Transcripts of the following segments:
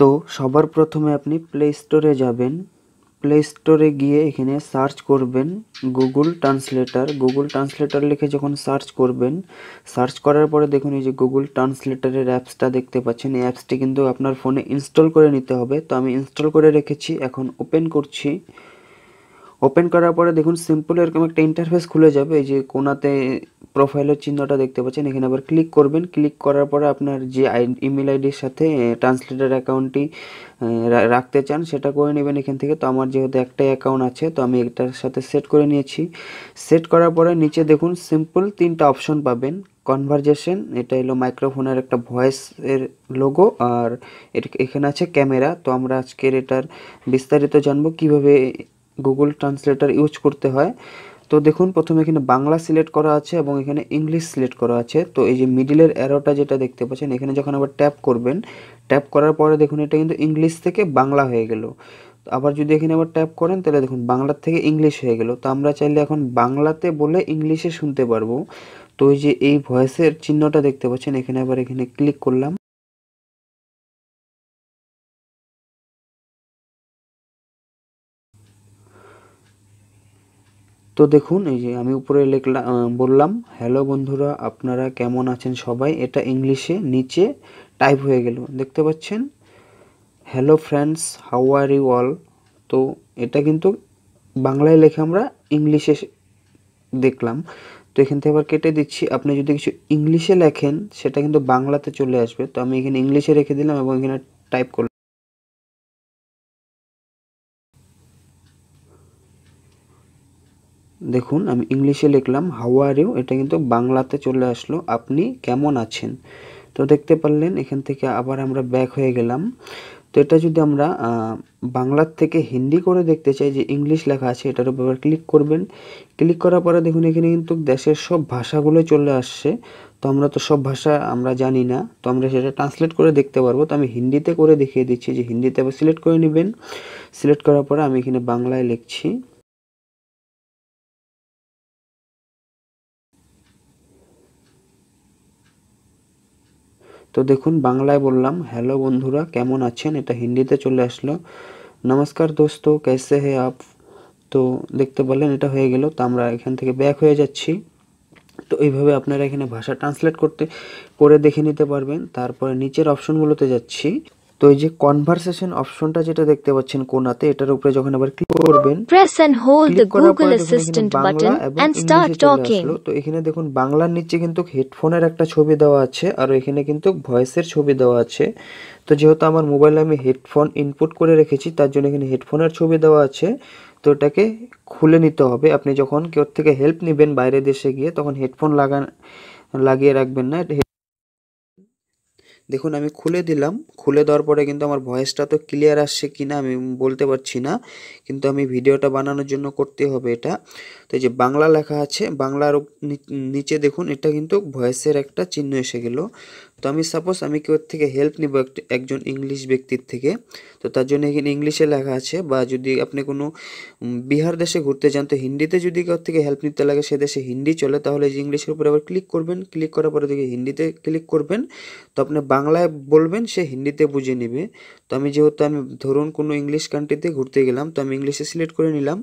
তো সবার প্রথমে আপনি প্লে স্টোরে যাবেন প্লে স্টোরে গিয়ে এখানে সার্চ করবেন গুগল ট্রান্সলেটার গুগল ট্রান্সলেটার লিখে যখন সার্চ করবেন সার্চ করার পরে দেখুন এই যে গুগল ট্রান্সলেটারের অ্যাপসটা দেখতে পাচ্ছেন এই অ্যাপসটি কিন্তু আপনার ফোনে ইনস্টল করে নিতে হবে তো আমি ইনস্টল করে রেখেছি এখন ওপেন করছি ওপেন করার পরে দেখুন সিম্পল এরকম একটা ইন্টারফেস খুলে যাবে এই যে কোনাতে প্রোফাইলের চিহ্নটা দেখতে পাচ্ছেন এখানে আবার ক্লিক করবেন ক্লিক করার পরে আপনার যে ইমেল আইডির সাথে ট্রান্সলেটার অ্যাকাউন্টটি রাখতে চান সেটা করে নেবেন এখান থেকে তো আমার যেহেতু একটাই অ্যাকাউন্ট আছে তো আমি এটার সাথে সেট করে নিয়েছি সেট করার পরে নিচে দেখুন সিম্পল তিনটা অপশন পাবেন কনভারজেশন এটা হলো মাইক্রোফোনের একটা ভয়েস এর লোগো আর এখানে আছে ক্যামেরা তো আমরা আজকের এটার বিস্তারিত জানবো কিভাবে গুগল ট্রান্সলেটার ইউজ করতে হয় তো দেখুন প্রথমে এখানে বাংলা সিলেক্ট করা আছে এবং এখানে ইংলিশ সিলেক্ট করা আছে তো এই যে মিডিলের অ্যারোটা যেটা দেখতে পাচ্ছেন এখানে যখন আবার ট্যাপ করবেন ট্যাপ করার পরে দেখুন এটা কিন্তু ইংলিশ থেকে বাংলা হয়ে গেল আবার যদি এখানে আবার ট্যাপ করেন তাহলে দেখুন বাংলার থেকে ইংলিশ হয়ে গেল তো আমরা চাইলে এখন বাংলাতে বলে ইংলিশে শুনতে পারবো তো এই যে এই ভয়েসের চিহ্নটা দেখতে পাচ্ছেন এখানে আবার এখানে ক্লিক করলাম তো দেখুন এই যে আমি উপরে লিখলাম বললাম হ্যালো বন্ধুরা আপনারা কেমন আছেন সবাই এটা ইংলিশে নিচে টাইপ হয়ে গেল দেখতে পাচ্ছেন hello friends how are you all তো এটা কিন্তু বাংলায় লেখে আমরা ইংলিশে দেখলাম তো এখান থেকে আবার কেটে দিচ্ছি আপনি যদি কিছু ইংলিশে লেখেন সেটা কিন্তু বাংলাতে চলে আসবে তো আমি এখানে ইংলিশে রেখে দিলাম এবং এখানে টাইপ করলাম দেখুন আমি ইংলিশে লিখলাম হাওয়ারেও এটা কিন্তু বাংলাতে চলে আসলো আপনি কেমন আছেন তো দেখতে পারলেন এখান থেকে আবার আমরা ব্যাক হয়ে গেলাম তো এটা যদি আমরা বাংলার থেকে হিন্দি করে দেখতে চাই যে ইংলিশ লেখা আছে এটার উপর ক্লিক করবেন ক্লিক করার পরে দেখুন এখানে কিন্তু দেশের সব ভাষাগুলো চলে আসছে তো আমরা তো সব ভাষা আমরা জানি না তো আমরা সেটা ট্রান্সলেট করে দেখতে পারবো তো আমি হিন্দিতে করে দেখিয়ে দিচ্ছি যে হিন্দিতে আবার সিলেক্ট করে নেবেন সিলেক্ট করার পরে আমি এখানে বাংলায় লিখছি তো দেখুন বাংলায় বললাম হ্যালো বন্ধুরা কেমন আছেন এটা হিন্দিতে চলে আসলো নমস্কার দোস্ত ক্যাসে হে আপ তো দেখতে পারলেন এটা হয়ে গেল তো আমরা এখান থেকে ব্যাক হয়ে যাচ্ছি তো এইভাবে আপনারা এখানে ভাষা ট্রান্সলেট করতে করে দেখে নিতে পারবেন তারপরে নিচের অপশনগুলোতে যাচ্ছি তো এই যে কনভারসেশন অপশনটা যেটা দেখতে পাচ্ছেন কোনাতে এটার উপরে যখন আবার ক্লিক করবেন press and hold the Google Assistant button and start talking তো এখানে দেখুন বাংলার নিচে কিন্তু হেডফোনের একটা ছবি দেওয়া আছে আর এখানে কিন্তু ভয়েসের ছবি দেওয়া আছে তো যেহেতু আমার মোবাইলে আমি হেডফোন ইনপুট করে রেখেছি তার জন্য এখানে হেডফোনের ছবি দেওয়া আছে তো এটাকে খুলে নিতে হবে আপনি যখন কেউ থেকে হেল্প নেবেন বাইরে দেশে গিয়ে তখন হেডফোন লাগান লাগিয়ে রাখবেন না দেখুন আমি খুলে দিলাম খুলে দেওয়ার পরে কিন্তু আমার ভয়েসটা তো ক্লিয়ার আসছে কি না আমি বলতে পারছি না কিন্তু আমি ভিডিওটা বানানোর জন্য করতে হবে এটা তো যে বাংলা লেখা আছে বাংলার নিচে দেখুন এটা কিন্তু ভয়েসের একটা চিহ্ন এসে গেল তো আমি সাপোজ আমি কেউ থেকে হেল্প নিব একজন ইংলিশ ব্যক্তির থেকে তো তার জন্য এখানে ইংলিশে লেখা আছে বা যদি আপনি কোনো বিহার দেশে ঘুরতে যান তো হিন্দিতে যদি কেউ থেকে হেল্প নিতে লাগে সে দেশে হিন্দি চলে তাহলে যে ইংলিশের উপরে আবার ক্লিক করবেন ক্লিক করার পরে দেখে হিন্দিতে ক্লিক করবেন তো আপনি বাংলায় বলবেন সে হিন্দিতে বুঝে নেবে তো আমি যেহেতু আমি ধরুন কোনো ইংলিশ কান্ট্রিতে ঘুরতে গেলাম তো আমি ইংলিশে সিলেক্ট করে নিলাম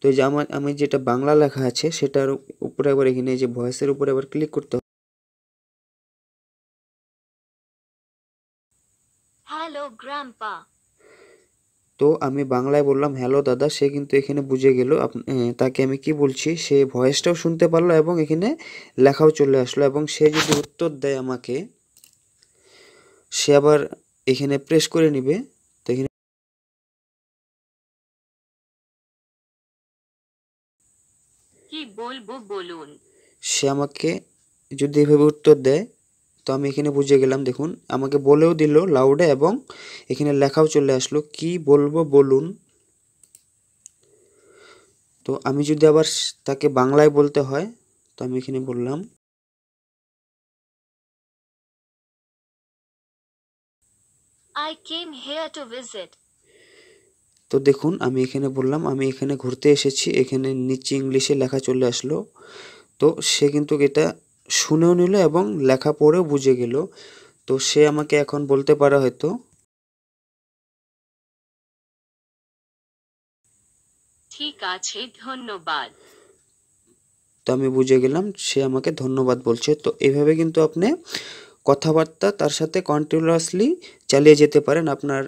তো যে আমার আমি যেটা বাংলা লেখা আছে সেটার উপরে আবার এখানে যে ভয়েসের উপরে আবার ক্লিক করতে হ্যালো গ্র্যান্ডপা তো আমি বাংলায় বললাম হ্যালো দাদা সে কিন্তু এখানে বুঝে গেল তাকে আমি কি বলছি সে ভয়েসটাও শুনতে পারলো এবং এখানে লেখাও চলে আসলো এবং সে যদি উত্তর দেয় আমাকে সে আবার এখানে প্রেস করে নিবে তো এখানে কি বলবো বলুন সে আমাকে যদি এভাবে উত্তর দেয় তো আমি এখানে বুঝে গেলাম দেখুন আমাকে বলেও দিল লাউডে এবং এখানে লেখাও চলে আসলো কি বলবো বলুন তো আমি যদি আবার তাকে বাংলায় বলতে হয় তো আমি এখানে বললাম I came here to visit. তো দেখুন আমি এখানে বললাম আমি এখানে ঘুরতে এসেছি এখানে নিচে ইংলিশে লেখা চলে আসলো তো সে কিন্তু এটা শুনেও নিল এবং লেখা পড়েও বুঝে গেল তো সে আমাকে এখন বলতে পারে হয়তো ঠিক আছে ধন্যবাদ তো আমি বুঝে গেলাম সে আমাকে ধন্যবাদ বলছে তো এভাবে কিন্তু আপনি কথাবার্তা তার সাথে কন্টিনিউয়াসলি চালিয়ে যেতে পারেন আপনার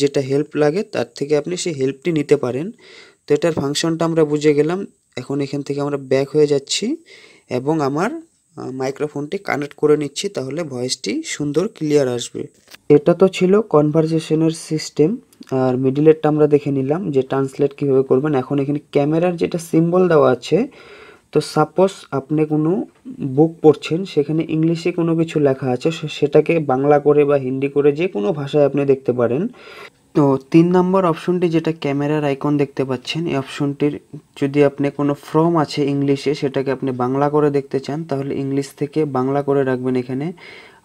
যেটা হেল্প লাগে তার থেকে আপনি সেই হেল্পটি নিতে পারেন তো এটার ফাংশনটা আমরা বুঝে গেলাম এখন এখান থেকে আমরা ব্যাক হয়ে যাচ্ছি এবং আমার মাইক্রোফোনটি কানেক্ট করে নিচ্ছি তাহলে ভয়েসটি সুন্দর ক্লিয়ার আসবে এটা তো ছিল কনভারজেশনের সিস্টেম আর মিডিলেরটা আমরা দেখে নিলাম যে ট্রান্সলেট কীভাবে করবেন এখন এখানে ক্যামেরার যেটা সিম্বল দেওয়া আছে তো সাপোজ আপনি কোনো বুক পড়ছেন সেখানে ইংলিশে কোনো কিছু লেখা আছে সেটাকে বাংলা করে বা হিন্দি করে যে কোনো ভাষায় আপনি দেখতে পারেন তো তিন নম্বর অপশনটি যেটা ক্যামেরার আইকন দেখতে পাচ্ছেন এই অপশনটির যদি আপনি কোনো ফ্রম আছে ইংলিশে সেটাকে আপনি বাংলা করে দেখতে চান তাহলে ইংলিশ থেকে বাংলা করে রাখবেন এখানে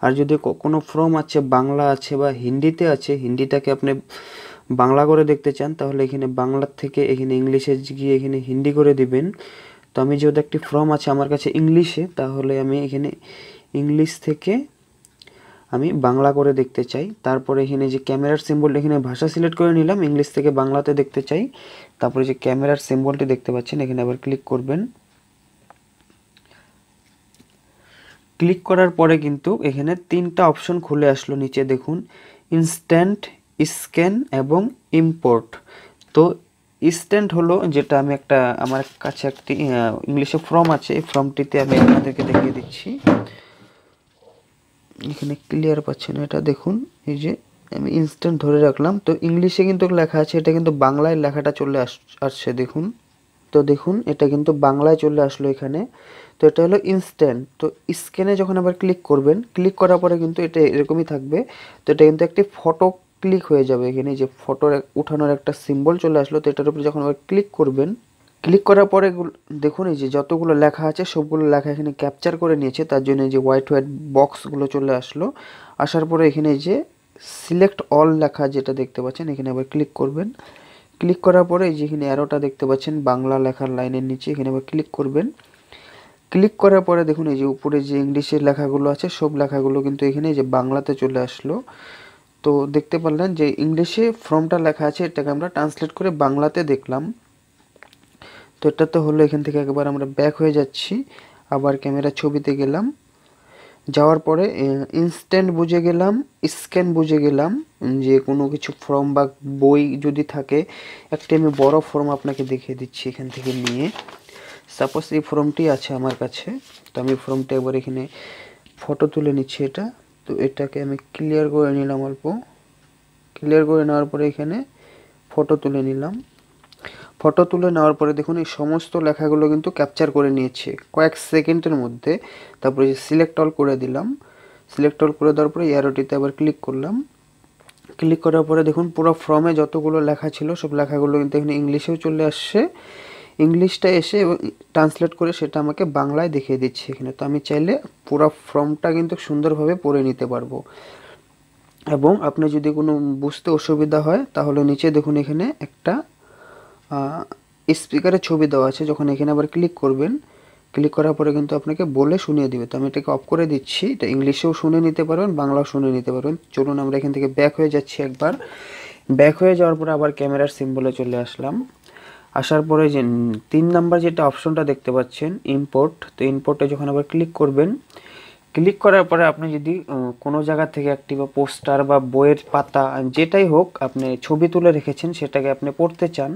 আর যদি কোনো ফর্ম আছে বাংলা আছে বা হিন্দিতে আছে হিন্দিটাকে আপনি বাংলা করে দেখতে চান তাহলে এখানে বাংলার থেকে এখানে ইংলিশে গিয়ে এখানে হিন্দি করে দিবেন তো আমি যেহেতু একটি ফ্রম আছে আমার কাছে ইংলিশে তাহলে আমি এখানে ইংলিশ থেকে আমি বাংলা করে দেখতে চাই তারপরে এখানে যে ক্যামেরার সিম্বলটা এখানে ভাষা সিলেক্ট করে নিলাম ইংলিশ থেকে বাংলাতে দেখতে চাই তারপরে যে ক্যামেরার সিম্বলটি দেখতে পাচ্ছেন এখানে আবার ক্লিক করবেন ক্লিক করার পরে কিন্তু এখানে তিনটা অপশন খুলে আসলো নিচে দেখুন ইনস্ট্যান্ট স্ক্যান এবং ইম্পোর্ট তো ইনস্ট্যান্ট হলো যেটা আমি একটা আমার কাছে একটি ইংলিশে ফর্ম আছে এই ফর্মটিতে আমি আপনাদেরকে দেখিয়ে দিচ্ছি এখানে ক্লিয়ার পাচ্ছে না এটা দেখুন এই যে আমি ইনস্ট্যান্ট ধরে রাখলাম তো ইংলিশে কিন্তু লেখা আছে এটা কিন্তু বাংলায় লেখাটা চলে আসছে দেখুন তো দেখুন এটা কিন্তু বাংলায় চলে আসলো এখানে তো এটা হলো ইনস্ট্যান্ট তো স্ক্যানে যখন আবার ক্লিক করবেন ক্লিক করার পরে কিন্তু এটা এরকমই থাকবে তো এটা কিন্তু একটি ফটো ক্লিক হয়ে যাবে এখানে যে ফটোর উঠানোর একটা সিম্বল চলে আসলো তো এটার উপরে যখন আবার ক্লিক করবেন ক্লিক করার পরে দেখুন এই যে যতগুলো লেখা আছে সবগুলো লেখা এখানে ক্যাপচার করে নিয়েছে তার জন্য যে হোয়াইট হোয়াইট বক্সগুলো চলে আসলো আসার পরে এখানে যে সিলেক্ট অল লেখা যেটা দেখতে পাচ্ছেন এখানে আবার ক্লিক করবেন ক্লিক করার পরে এই যে এখানে অ্যারোটা দেখতে পাচ্ছেন বাংলা লেখার লাইনের নিচে এখানে আবার ক্লিক করবেন ক্লিক করার পরে দেখুন এই যে উপরে যে ইংলিশের লেখাগুলো আছে সব লেখাগুলো কিন্তু এখানে যে বাংলাতে চলে আসলো তো দেখতে পারলেন যে ইংলিশে ফর্মটা লেখা আছে এটাকে আমরা ট্রান্সলেট করে বাংলাতে দেখলাম তো এটা তো হলো এখান থেকে একবার আমরা ব্যাক হয়ে যাচ্ছি আবার ক্যামেরা ছবিতে গেলাম যাওয়ার পরে ইনস্ট্যান্ট বুঝে গেলাম স্ক্যান বুঝে গেলাম যে কোনো কিছু ফর্ম বা বই যদি থাকে একটি আমি বড় ফর্ম আপনাকে দেখিয়ে দিচ্ছি এখান থেকে নিয়ে সাপোজ এই ফর্মটি আছে আমার কাছে তো আমি ফর্মটি একবার এখানে ফটো তুলে নিচ্ছি এটা তো এটাকে আমি ক্লিয়ার করে নিলাম অল্প ক্লিয়ার করে নেওয়ার পরে এখানে ফটো তুলে নিলাম ফটো তুলে নেওয়ার পরে দেখুন এই সমস্ত লেখাগুলো কিন্তু ক্যাপচার করে নিয়েছে কয়েক সেকেন্ডের মধ্যে তারপরে সিলেক্ট অল করে দিলাম সিলেক্ট অল করে দেওয়ার পরে এয়ারোটিতে আবার ক্লিক করলাম ক্লিক করার পরে দেখুন পুরো ফর্মে যতগুলো লেখা ছিল সব লেখাগুলো কিন্তু এখানে ইংলিশেও চলে আসছে ইংলিশটা এসে এবং ট্রান্সলেট করে সেটা আমাকে বাংলায় দেখিয়ে দিচ্ছে এখানে তো আমি চাইলে পুরো ফর্মটা কিন্তু সুন্দরভাবে পড়ে নিতে পারবো এবং আপনি যদি কোনো বুঝতে অসুবিধা হয় তাহলে নিচে দেখুন এখানে একটা স্পিকারের ছবি দেওয়া আছে যখন এখানে আবার ক্লিক করবেন ক্লিক করার পরে কিন্তু আপনাকে বলে শুনিয়ে দিবে তো আমি এটাকে অফ করে দিচ্ছি এটা ইংলিশেও শুনে নিতে পারবেন বাংলাও শুনে নিতে পারবেন চলুন আমরা এখান থেকে ব্যাক হয়ে যাচ্ছি একবার ব্যাক হয়ে যাওয়ার পরে আবার ক্যামেরার সিম্বলে চলে আসলাম আসার পরে যে তিন নাম্বার যেটা অপশনটা দেখতে পাচ্ছেন ইম্পোর্ট তো ইম্পোর্টে যখন আবার ক্লিক করবেন ক্লিক করার পরে আপনি যদি কোনো জায়গা থেকে একটি বা পোস্টার বা বইয়ের পাতা যেটাই হোক আপনি ছবি তুলে রেখেছেন সেটাকে আপনি পড়তে চান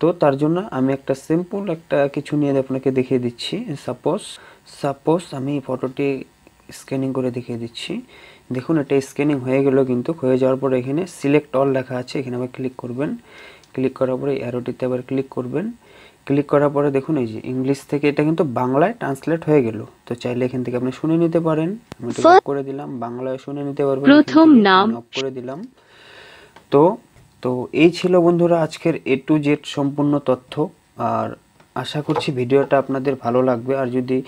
তো তার জন্য আমি একটা সিম্পল একটা কিছু নিয়ে আপনাকে দেখিয়ে দিচ্ছি সাপোজ সাপোজ আমি ফটোটি স্ক্যানিং করে দেখিয়ে দিচ্ছি দেখুন এটা স্ক্যানিং হয়ে গেল কিন্তু হয়ে যাওয়ার পর এখানে সিলেক্ট অল লেখা আছে এখানে আবার ক্লিক করবেন ক্লিক করার পরে অ্যারোটিতে আবার ক্লিক করবেন ক্লিক করার পরে দেখুন এই যে ইংলিশ থেকে এটা কিন্তু বাংলায় ট্রান্সলেট হয়ে গেল তো চাইলে এখান থেকে আপনি শুনে নিতে পারেন আমি করে দিলাম বাংলায় শুনে নিতে পারবেন প্রথম নাম করে দিলাম তো তো এই ছিল বন্ধুরা আজকের এ টু জেড সম্পূর্ণ তথ্য আর আশা করছি ভিডিওটা আপনাদের ভালো লাগবে আর যদি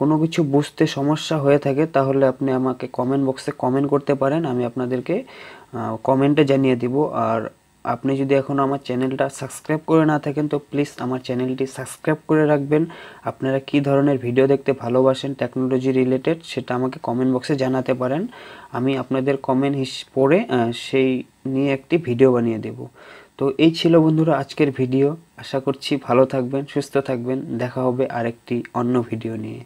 কোনো কিছু বুঝতে সমস্যা হয়ে থাকে তাহলে আপনি আমাকে কমেন্ট বক্সে কমেন্ট করতে পারেন আমি আপনাদেরকে কমেন্টে জানিয়ে দিব আর আপনি যদি এখন আমার চ্যানেলটা সাবস্ক্রাইব করে না থাকেন তো প্লিজ আমার চ্যানেলটি সাবস্ক্রাইব করে রাখবেন আপনারা কি ধরনের ভিডিও দেখতে ভালোবাসেন টেকনোলজি রিলেটেড সেটা আমাকে কমেন্ট বক্সে জানাতে পারেন আমি আপনাদের কমেন্ট হিস পড়ে সেই নিয়ে একটি ভিডিও বানিয়ে দেব তো এই ছিল বন্ধুরা আজকের ভিডিও আশা করছি ভালো থাকবেন সুস্থ থাকবেন দেখা হবে আরেকটি অন্য ভিডিও নিয়ে